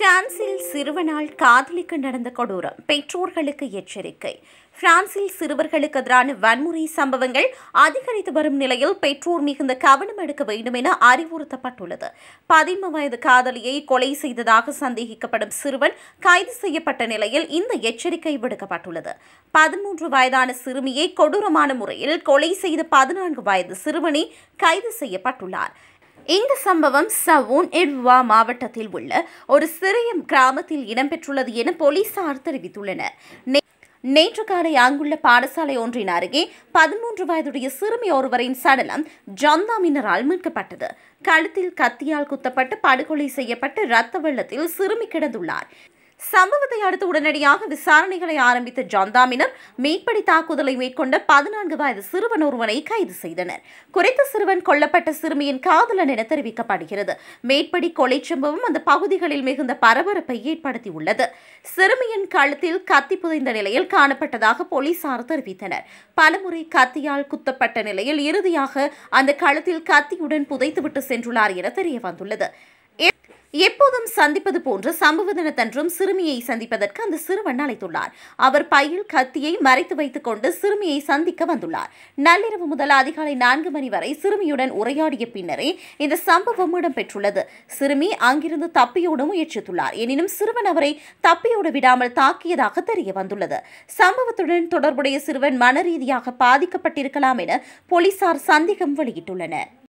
பிரான்சில் சிறுவனால் காதலிக்க நடந்த கொடூரம் பெற்றோர்களுக்கு எச்சரிக்கை பிரான்சில் சிறுவர்களுக்கு எதிரான வன்முறை சம்பவங்கள் அதிகரித்து வரும் நிலையில் பெற்றோர் மிகுந்த கவனம் எடுக்க வேண்டும் என அறிவுறுத்தப்பட்டுள்ளது பதிம வயது காதலியை கொலை செய்ததாக சந்தேகிக்கப்படும் சிறுவன் கைது செய்யப்பட்ட நிலையில் இந்த எச்சரிக்கை விடுக்கப்பட்டுள்ளது பதிமூன்று வயதான சிறுமியை கொடூரமான முறையில் கொலை செய்த பதினான்கு வயது சிறுவனே கைது செய்யப்பட்டுள்ளார் இந்த சம்பவம் சவூன் எட்வா மாவட்டத்தில் உள்ள ஒரு சிறிய கிராமத்தில் இடம்பெற்றுள்ளது என போலீசார் தெரிவித்துள்ளனர் நேற்று காலை அங்குள்ள பாடசாலை ஒன்றின் அருகே பதிமூன்று வயதுடைய சிறுமி ஒருவரின் சடலம் ஜந்தாமினரால் மீட்கப்பட்டது கழுத்தில் கத்தியால் குத்தப்பட்டு படுகொலை செய்யப்பட்டு இரத்த வெள்ளத்தில் சிறுமி கிடந்துள்ளார் சம்பவத்தை அடுத்து உடனடியாக விசாரணைகளை ஆரம்பித்த ஜாந்தாமினர் மேற்படி தாக்குதலை மேற்கொண்ட பதினான்கு வயது சிறுவன் ஒருவனை கைது செய்தனர் குறைத்த சிறுவன் கொல்லப்பட்ட சிறுமியின் காதலன் என தெரிவிக்கப்படுகிறது மேற்படி கொலை சம்பவம் அந்த பகுதிகளில் மிகுந்த பரபரப்பை ஏற்படுத்தியுள்ளது சிறுமியின் கழுத்தில் கத்தி புதைந்த நிலையில் காணப்பட்டதாக போலீசார் தெரிவித்தனர் பலமுறை கத்தியால் குத்தப்பட்ட நிலையில் இறுதியாக அந்த கழுத்தில் கத்தியுடன் புதைத்துவிட்டு சென்றுள்ளார் என தெரிய வந்துள்ளது எப்போதும் சந்திப்பது போன்று சம்பவ தினத்தன்றும் சிறுமியை சந்திப்பதற்கு அந்த சிறுவன் அழைத்துள்ளார் அவர் பையில் கத்தியை மறைத்து வைத்துக் கொண்டு சிறுமியை சந்திக்க வந்துள்ளார் நள்ளிரவு முதல் அதிகாலை நான்கு மணி வரை சிறுமியுடன் உரையாடிய பின்னரே இந்த சம்பவம் இடம்பெற்றுள்ளது சிறுமி அங்கிருந்து தப்பியோட முயற்சித்துள்ளார் எனினும் சிறுவன் அவரை தப்பியோட விடாமல் தாக்கியதாக தெரிய வந்துள்ளது சம்பவத்துடன் தொடர்புடைய சிறுவன் மன ரீதியாக பாதிக்கப்பட்டிருக்கலாம் என போலீசார் சந்தேகம் வெளியிட்டுள்ளனர்